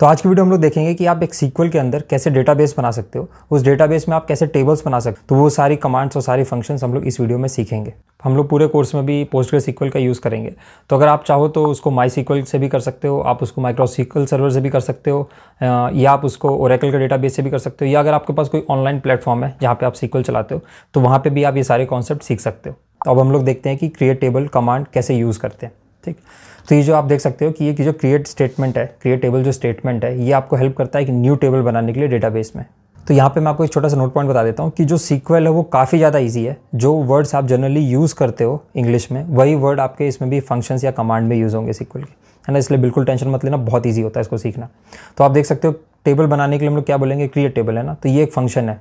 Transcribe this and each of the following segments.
तो आज की वीडियो हम लोग देखेंगे कि आप एक सीक्वल के अंदर कैसे डेटाबेस बना सकते हो उस डेटाबेस में आप कैसे टेबल्स बना सकते हो तो वो सारी कमांड्स और सारी फंक्शंस हम लोग इस वीडियो में सीखेंगे हम लोग पूरे कोर्स में भी के सीक्वल का यूज़ करेंगे तो अगर आप चाहो तो उसको माई सीक्वल से भी कर सकते हो आप उसको माइक्रो सीक्वल सर्वर से भी कर सकते हो या आप उसको ओरेकल का डेटाबेस से भी कर सकते हो या अगर आपके पास कोई ऑनलाइन प्लेटफॉर्म है जहाँ पर आप सीक्वल चलाते हो तो वहाँ पर भी आप ये सारे कॉन्सेप्ट सीख सकते हो तो अब हम लोग देखते हैं कि क्रिएट टेबल कमांड कैसे यूज़ करते हैं ठीक तो ये जो आप देख सकते हो कि ये कि जो क्रिएट स्टेटमेंट है क्रिएट टेबल जो स्टेटमेंट है ये आपको हेल्प करता है कि न्यू टेबल बनाने के लिए डेटाबेस में तो यहाँ पे मैं आपको एक छोटा सा नोट पॉइंट बता देता हूँ कि जो सीक्वल है वो काफ़ी ज़्यादा इजी है जो वर्ड्स आप जनरली यूज़ करते हो इंग्लिश में वही वर्ड आपके इसमें भी फंक्शंस या कमांड में यूज़ होंगे सीक्वल के है ना इसलिए बिल्कुल टेंशन मत लेना बहुत ईजी होता है इसको सीखना तो आप देख सकते हो टेबल बनाने के लिए हम लोग क्या बोलेंगे क्रिएट टेबल है ना तो ये एक फंक्शन है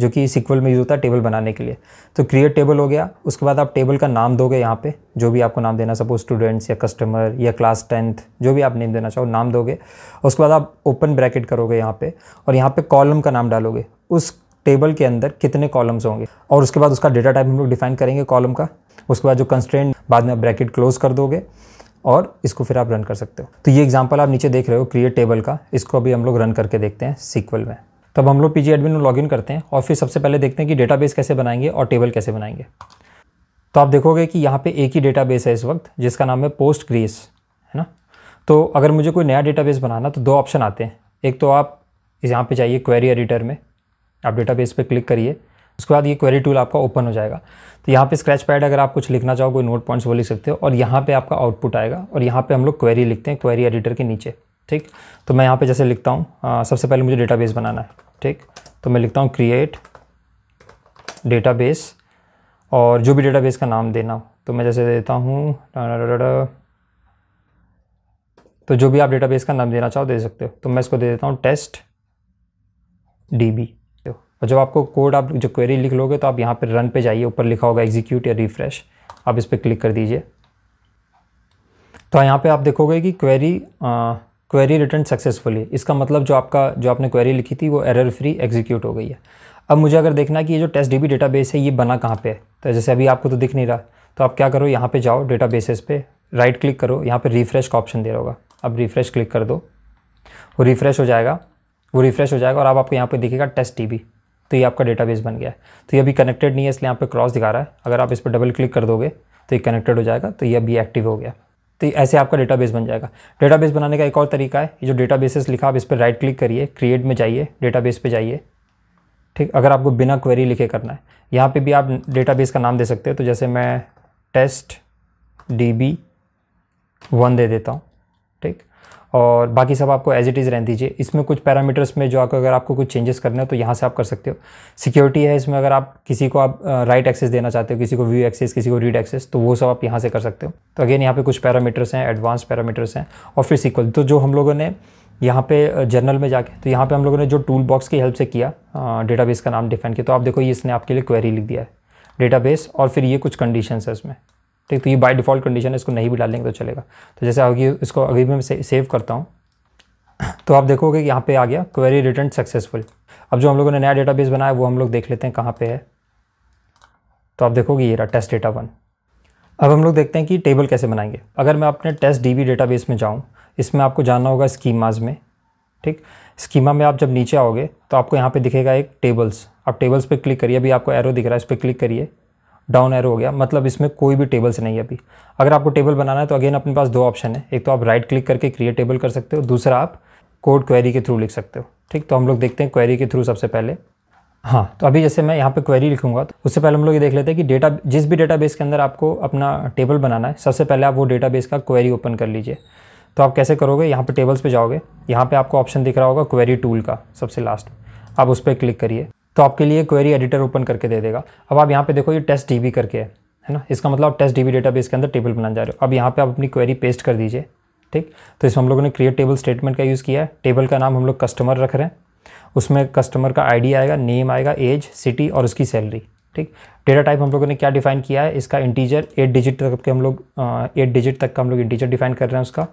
जो कि सिक्वल में यूज़ होता है टेबल बनाने के लिए तो क्रिएट टेबल हो गया उसके बाद आप टेबल का नाम दोगे यहाँ पे जो भी आपको नाम देना सपोज स्टूडेंट्स या कस्टमर या क्लास टेंथ जो भी आप नेम देना चाहो नाम दोगे उसके बाद आप ओपन ब्रैकेट करोगे यहाँ पे और यहाँ पे कॉलम का नाम डालोगे उस टेबल के अंदर कितने कॉलम्स होंगे और उसके बाद उसका डेटा टाइप हम लोग डिफाइन करेंगे कॉलम का उसके बाद जो कंस्टेंट बाद में आप ब्रैकेट क्लोज कर दोगे और इसको फिर आप रन कर सकते हो तो ये एग्जाम्पल आप नीचे देख रहे हो क्रिएट टेबल का इसको अभी हम लोग रन करके देखते हैं सीक्वल में तब हम लोग पी एडमिन में लॉगिन करते हैं और फिर सबसे पहले देखते हैं कि डेटाबेस कैसे बनाएंगे और टेबल कैसे बनाएंगे तो आप देखोगे कि यहाँ पे एक ही डेटाबेस है इस वक्त जिसका नाम है पोस्ट ग्रेस है ना तो अगर मुझे कोई नया डेटाबेस बनाना तो दो ऑप्शन आते हैं एक तो आप यहाँ पे जाइए क्वेरी एडिटर में आप डेटाबेस पे क्लिक करिए उसके बाद ये क्वेरी टूल आपका ओपन हो जाएगा तो यहाँ पे स्क्रैच पैड अगर आप कुछ लिखना चाहो कोई नोट पॉइंट्स वो लिख सकते हो और यहाँ पे आपका आउटपुट आएगा और यहाँ पे हम लोग क्वेरी लिखते हैं क्वेरी एडिटर के नीचे ठीक तो मैं यहाँ पे जैसे लिखता हूँ सबसे पहले मुझे डेटाबेस बनाना है ठीक तो मैं लिखता हूँ क्रिएट डेटाबेस और जो भी डेटाबेस का नाम देना हो तो मैं जैसे देता हूँ तो जो भी आप डेटाबेस का नाम देना चाहो दे सकते हो तो मैं इसको दे देता हूँ टेस्ट डीबी तो और जब आपको कोड आप जो क्वेरी लिख लोगे तो आप यहाँ पर रन पे जाइए ऊपर लिखा होगा एग्जीक्यूट या रिफ्रेश आप इस पर क्लिक कर दीजिए तो यहाँ पे आप देखोगे कि क्वेरी क्वेरी रिटर्न सक्सेसफुली इसका मतलब जो आपका जो आपने क्वेरी लिखी थी वो एरर फ्री एग्जीक्यूट हो गई है अब मुझे अगर देखना है कि ये जो test D B database है ये बना कहाँ पे है तो जैसे अभी आपको तो दिख नहीं रहा तो आप क्या करो यहाँ पे जाओ डेटा बेसिस पे राइट क्लिक करो यहाँ पे रिफ्रेश का ऑप्शन दे रहा होगा अब रिफ्रेश क्लिक कर दो वो रिफ्रेश हो जाएगा वो रिफ्रेश हो जाएगा और आप आपको यहाँ पर दिखेगा टेस्ट डी तो ये आपका डेटाबेस बन गया है तो ये अभी कनेक्टेड नहीं है इसलिए यहाँ पर क्रॉस दिखा रहा है अगर आप इस पर डबल क्लिक कर दोगे तो ये कनेक्टेड हो जाएगा तो ये अभी एक्टिव हो गया तो ऐसे आपका डेटाबेस बन जाएगा डेटाबेस बनाने का एक और तरीका है ये जो डेटाबेसेस लिखा आप इस पर राइट क्लिक करिए क्रिएट में जाइए डेटाबेस पे जाइए ठीक अगर आपको बिना क्वेरी लिखे करना है यहाँ पे भी आप डेटाबेस का नाम दे सकते हो तो जैसे मैं टेस्ट डी बी वन दे देता हूँ और बाकी सब आपको एज इट इज़ रहने दीजिए इसमें कुछ पैरामीटर्स में जो आपको अगर आपको कुछ चेंजेस करने हो तो यहाँ से आप कर सकते हो सिक्योरिटी है इसमें अगर आप किसी को आप राइट एक्सेस देना चाहते हो किसी को व्यू एक्सेस किसी को रीड एक्सेस तो वो सब आप यहाँ से कर सकते हो तो अगेन यहाँ पे कुछ पैरामीटर्स हैं एडवांस पैरामीटर्स हैं और फिर सिक्वल तो जो हम लोगों ने यहाँ पे जर्नल में जाके तो यहाँ पे हम लोगों ने जो टूल बॉक्स की हेल्प से किया डेटाबेस का नाम डिफाइन किया तो आप देखो ये इसने आपके लिए क्वेरी लिख दिया है डेटाबेस और फिर ये कुछ कंडीशन है इसमें ठीक तो ये बाय डिफ़ॉल्ट कंडीशन है इसको नहीं भी डालेंगे तो चलेगा तो जैसे अभी इसको अभी मैं सेव करता हूँ तो आप देखोगे कि यहाँ पे आ गया क्वेरी रिटर्न सक्सेसफुल अब जो हम लोगों ने नया डेटाबेस बनाया वो हम लोग देख लेते हैं कहाँ पे है तो आप देखोगे ये रहा टेस्ट डेटा वन अब हम लोग देखते हैं कि टेबल कैसे बनाएंगे अगर मैं अपने टेस्ट डी डेटाबेस में जाऊँ इसमें आपको जानना होगा स्कीमाज में ठीक स्कीमा में आप जब नीचे आओगे तो आपको यहाँ पे दिखेगा एक टेबल्स आप टेबल्स पे क्लिक करिए अभी आपको एरो दिख रहा है इस पर क्लिक करिए डाउन एरो हो गया मतलब इसमें कोई भी टेबल्स नहीं है अभी अगर आपको टेबल बनाना है तो अगेन अपने पास दो ऑप्शन है एक तो आप राइट क्लिक करके क्रिएट टेबल कर सकते हो दूसरा आप कोड क्वेरी के थ्रू लिख सकते हो ठीक तो हम लोग देखते हैं क्वेरी के थ्रू सबसे पहले हाँ तो अभी जैसे मैं यहाँ पे क्वेरी लिखूंगा तो उससे पहले हम लोग ये देख लेते हैं कि डेटा जिस भी डेटाबेस के अंदर आपको अपना टेबल बनाना है सबसे पहले आप वो डेटाबेस का क्वेरी ओपन कर लीजिए तो आप कैसे करोगे यहाँ पे टेबल्स पे जाओगे यहाँ पे आपको ऑप्शन दिख रहा होगा क्वेरी टूल का सबसे लास्ट आप उस पर क्लिक करिए तो आपके लिए क्वेरी एडिटर ओपन करके दे देगा अब आप यहाँ पे देखो ये टेस्ट डी करके है है ना इसका मतलब आप टेस्ट डी डेटाबेस के अंदर टेबल बनाने जा रहे हो अब यहाँ पे आप अपनी क्वेरी पेस्ट कर दीजिए ठीक तो इसमें हम लोगों ने क्रिएट टेबल स्टेटमेंट का यूज़ किया है टेबल का नाम हम लोग कस्टमर रख रहे हैं उसमें कस्टमर का आईडी आएगा नेम आएगा एज सिटी और उसकी सैलरी ठीक डेटा टाइप हम लोगों ने क्या डिफाइन किया है इसका इंटीजर एट डिजिट तक के हम लोग एट डिजिट तक का हम लोग इंटीजर डिफाइन कर रहे हैं उसका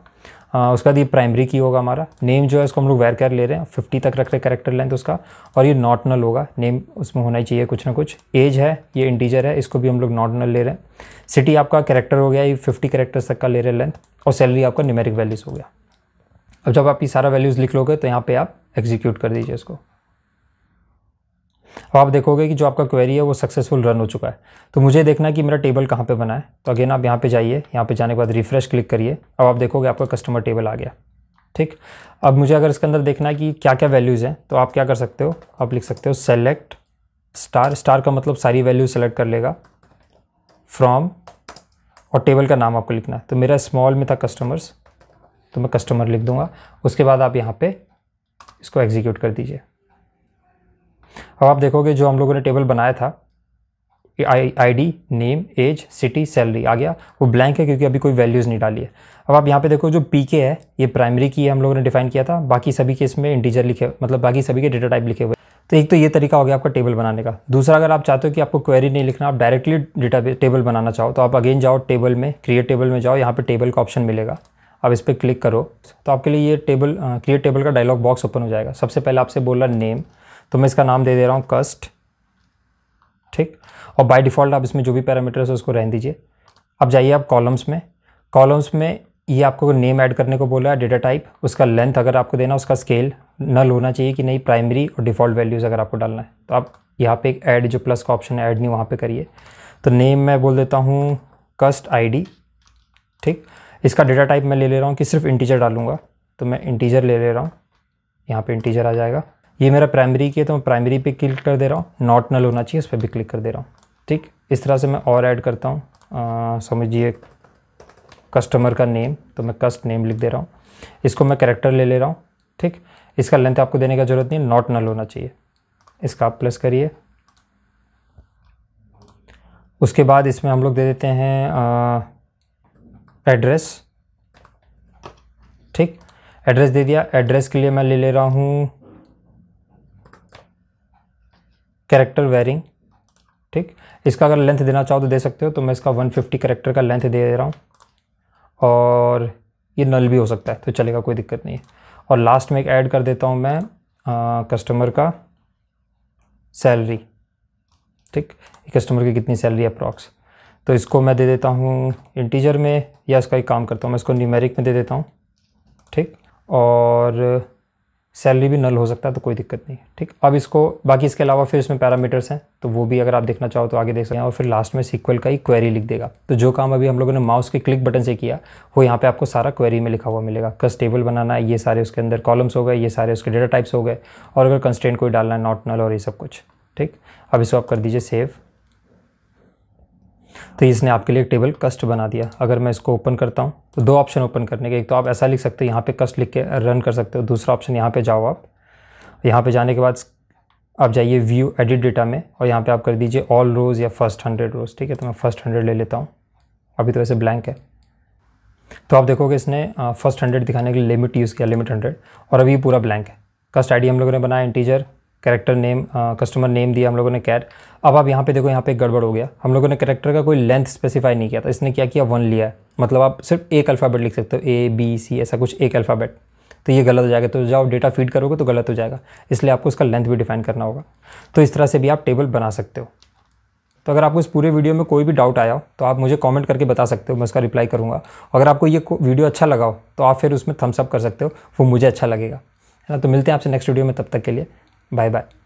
आ, उसका ये प्राइमरी की होगा हमारा नेम जो है उसको हम लोग वेयर कर ले रहे हैं फिफ्टी तक रख रहे हैं करेक्टर लेंथ उसका और ये नॉट नल होगा नेम उसमें होना चाहिए कुछ ना कुछ एज है ये इंटीजर है इसको भी हम लोग नॉट नल ले रहे हैं सिटी आपका करेक्टर हो गया ये फिफ्टी करेक्टर्स तक का ले रहे हैं लेंथ और सैलरी आपका न्यूमेरिक वैल्यूज़ हो गया अब जब आप ये सारा वैल्यूज़ लिख लोगे तो यहाँ पर आप एग्जीक्यूट कर दीजिए इसको अब आप देखोगे कि जो आपका क्वेरी है वो सक्सेसफुल रन हो चुका है तो मुझे देखना है कि मेरा टेबल कहाँ पे बना है तो अगेन आप यहाँ पे जाइए यहाँ पे जाने के बाद रिफ्रेश क्लिक करिए अब आप देखोगे आपका कस्टमर टेबल आ गया ठीक अब मुझे अगर इसके अंदर देखना है कि क्या क्या वैल्यूज़ हैं तो आप क्या कर सकते हो आप लिख सकते हो सेलेक्ट स्टार स्टार का मतलब सारी वैल्यू सेलेक्ट कर लेगा फ्रॉम और टेबल का नाम आपको लिखना है तो मेरा स्मॉल में था कस्टमर्स तो मैं कस्टमर लिख दूंगा उसके बाद आप यहाँ पे इसको एग्जीक्यूट कर दीजिए अब आप देखोगे जो हम लोगों ने टेबल बनाया था I ID name age city salary आ गया वो ब्लैंक है क्योंकि अभी कोई वैल्यूज़ नहीं डाली है अब आप यहाँ पे देखो जो पी के है ये प्राइमरी की है हम लोगों ने डिफाइन किया था बाकी सभी के इसमें इंटीजर लिखे मतलब बाकी सभी के डेटा टाइप लिखे हुए तो एक तो ये तरीका हो गया आपका टेबल बनाने का दूसरा अगर आप चाहते हो कि आपको क्वेरी नहीं लिखना आप डायरेक्टली डेटा टेबल बनाना चाहो तो आप अगेन जाओ टेबल में क्रिएट टेबल में जाओ यहाँ पर टेबल का ऑप्शन मिलेगा अब इस पर क्लिक करो तो आपके लिए ये टेबल क्रिएट टेबल का डायलॉग बॉक्स ओपन हो जाएगा सबसे पहले आपसे बोल रहा नेम तो मैं इसका नाम दे दे रहा हूँ कस्ट ठीक और बाय डिफ़ॉल्ट आप इसमें जो भी पैरामीटर्स है उसको रहने दीजिए अब जाइए आप कॉलम्स में कॉलम्स में ये आपको नेम ऐड करने को बोला है डेटा टाइप उसका लेंथ अगर आपको देना उसका स्केल नल होना चाहिए कि नहीं प्राइमरी और डिफ़ॉल्ट वैल्यूज़ अगर आपको डालना है तो आप यहाँ पे एक ऐड जो प्लस का ऑप्शन है ऐड नहीं वहाँ पे करिए तो नेम मैं बोल देता हूँ कस्ट आईडी ठीक इसका डेटा टाइप मैं ले ले रहा हूँ कि सिर्फ इंटीजर डालूंगा तो मैं इंटीजर ले ले रहा हूँ यहाँ पे इंटीजर आ जाएगा ये मेरा प्राइमरी की है तो मैं प्राइमरी पे क्लिक कर दे रहा हूँ नॉट नल होना चाहिए उस पर भी क्लिक कर दे रहा हूँ ठीक इस तरह से मैं और ऐड करता हूँ समझिए कस्टमर का नेम तो मैं कस्ट नेम लिख दे रहा हूँ इसको मैं करेक्टर ले ले रहा हूँ ठीक इसका लेंथ आपको देने का ज़रूरत नहीं नॉट नल होना चाहिए इसका आप प्लस करिए उसके बाद इसमें हम लोग दे देते हैं एड्रेस ठीक एड्रेस दे दिया एड्रेस के लिए मैं ले ले रहा हूँ कैरेक्टर वेरिंग ठीक इसका अगर लेंथ देना चाहो तो दे सकते हो तो मैं इसका 150 करेक्टर का लेंथ दे दे रहा हूँ और ये नल भी हो सकता है तो चलेगा कोई दिक्कत नहीं है और लास्ट में एक ऐड कर देता हूँ मैं आ, कस्टमर का सैलरी ठीक कस्टमर की कितनी सैलरी अप्रॉक्स तो इसको मैं दे देता हूँ इंटीजर में या इसका एक काम करता हूँ मैं इसको न्यूमेरिक में दे देता हूँ ठीक और सैलरी भी नल हो सकता है तो कोई दिक्कत नहीं ठीक अब इसको बाकी इसके अलावा फिर इसमें पैरामीटर्स हैं तो वो भी अगर आप देखना चाहो तो आगे देख सकते हैं और फिर लास्ट में सीक्वल का ही क्वेरी लिख देगा तो जो काम अभी हम लोगों ने माउस के क्लिक बटन से किया वो यहाँ पे आपको सारा क्वेरी में लिखा हुआ मिलेगा कस टेबल बनाना है ये सारे उसके अंदर कॉलम्स हो गए ये सारे उसके डेटा टाइप्स हो गए और अगर कंस्टेंट कोई डालना है नॉट नल और ये सब कुछ ठीक अब इसको आप कर दीजिए सेव तो इसने आपके लिए टेबल कस्ट बना दिया अगर मैं इसको ओपन करता हूँ तो दो ऑप्शन ओपन करने के एक तो आप ऐसा लिख सकते हो यहाँ पे कस्ट लिख के रन कर सकते हो दूसरा ऑप्शन यहाँ पे जाओ आप यहाँ पे जाने के बाद आप जाइए व्यू एडिट डेटा में और यहाँ पर आप कर दीजिए ऑल रोज़ या फर्स्ट हंड्रेड रोज़ ठीक है तो मैं फर्स्ट हंड्रेड ले लेता हूँ अभी तो वैसे ब्लैंक है तो आप देखोगे इसने फर्स्ट हंड्रेड दिखाने के लिए लिमिट यूज़ किया लिमिट हंड्रेड और अभी पूरा ब्लैंक है कस्ट आई हम लोगों ने बनाया integer character name customer name दिया हम लोगों ने कैट अब आप यहाँ पे देखो यहाँ पे गड़बड़ हो गया हम लोगों ने करेक्टर का कोई लेंथ स्पेसिफाई नहीं किया था इसने क्या किया वन लिया है मतलब आप सिर्फ एक अल्फ़ाबेट लिख सकते हो ए बी सी ऐसा कुछ एक अल्फ़ाबेट तो ये गलत हो जाएगा तो जब डेटा फीड करोगे तो गलत हो जाएगा इसलिए आपको उसका लेंथ भी डिफाइन करना होगा तो इस तरह से भी आप टेबल बना सकते हो तो अगर आपको इस पूरे वीडियो में कोई भी डाउट आया हो तो आप मुझे कमेंट करके बता सकते हो मैं उसका रिप्लाई करूँगा अगर आपको ये वीडियो अच्छा लगा हो तो आप फिर उसमें थम्सअप कर सकते हो वो मुझे अच्छा लगेगा है ना तो मिलते हैं आपसे नेक्स्ट वीडियो में तब तक के लिए Bye bye.